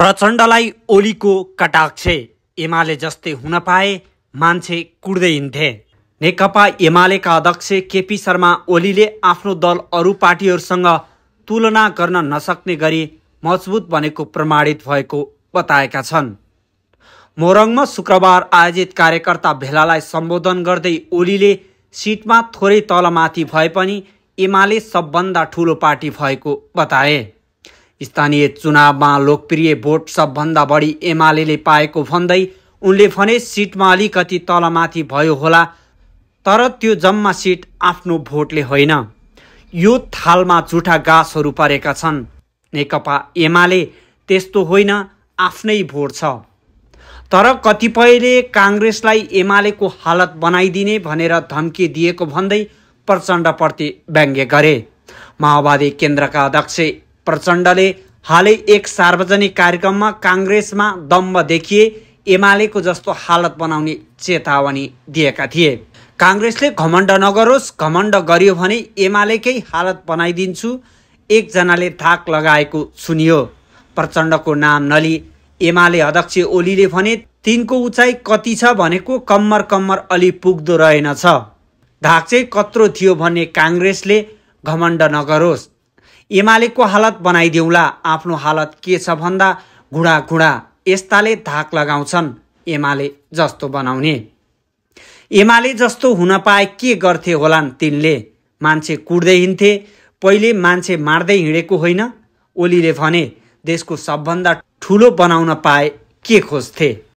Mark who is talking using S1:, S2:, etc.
S1: प्रचण्डलाई ओलीको कटाक्ष एमाले जस्तै हुन पाए मान्छे कुर्दै हिँड्थे नेकपा एमालेका अध्यक्ष केपी शर्मा ओलीले आफ्नो दल अरू पार्टीहरूसँग तुलना गर्न नसक्ने गरी मजबुत बनेको प्रमाणित भएको बताएका छन् मोरङमा शुक्रबार आयोजित कार्यकर्ता भेलालाई सम्बोधन गर्दै ओलीले सिटमा थोरै तलमाथि भए पनि एमाले सबभन्दा ठुलो पार्टी भएको बताए स्थानीय चुनावमा लोकप्रिय भोट सबभन्दा बढी एमाले पाएको भन्दै उनले भने सिटमा अलिकति तलमाथि भयो होला तर त्यो जम्मा सिट आफ्नो भोटले होइन यो थालमा झुठा गाँसहरू परेका छन् नेकपा एमाले त्यस्तो होइन आफ्नै भोट छ तर कतिपयले काङ्ग्रेसलाई एमालेको हालत बनाइदिने भनेर धम्की दिएको भन्दै प्रचण्डप्रति व्यङ्ग्य गरे माओवादी केन्द्रका अध्यक्ष प्रचण्डले हालै एक सार्वजनिक कार्यक्रममा काङ्ग्रेसमा दम्ब देखिए एमालेको जस्तो हालत बनाउने चेतावनी दिएका थिए काङ्ग्रेसले घमण्ड नगरोस् घमण्ड गरियो भने एमालेकै हालत बनाइदिन्छु एकजनाले धाक लगाएको सुनियो प्रचण्डको नाम नली एमाले अध्यक्ष ओलीले भने तिनको उचाइ कति छ भनेको कम्मर कम्मर अलि पुग्दो रहेनछ धाक चाहिँ कत्रो थियो भन्ने काङ्ग्रेसले घमण्ड नगरोस् एमालेको हालत बनाइदेऊला आफ्नो हालत के छ भन्दा घुँडा घुँडा यस्ताले धाक लगाउँछन् एमाले जस्तो बनाउने एमाले जस्तो हुन पाए के गर्थे होलान् तिनले मान्छे कुट्दै हिँड्थे पहिले मान्छे मार्दै हिँडेको होइन ओलीले भने देशको सबभन्दा ठुलो बनाउन पाए के खोज्थे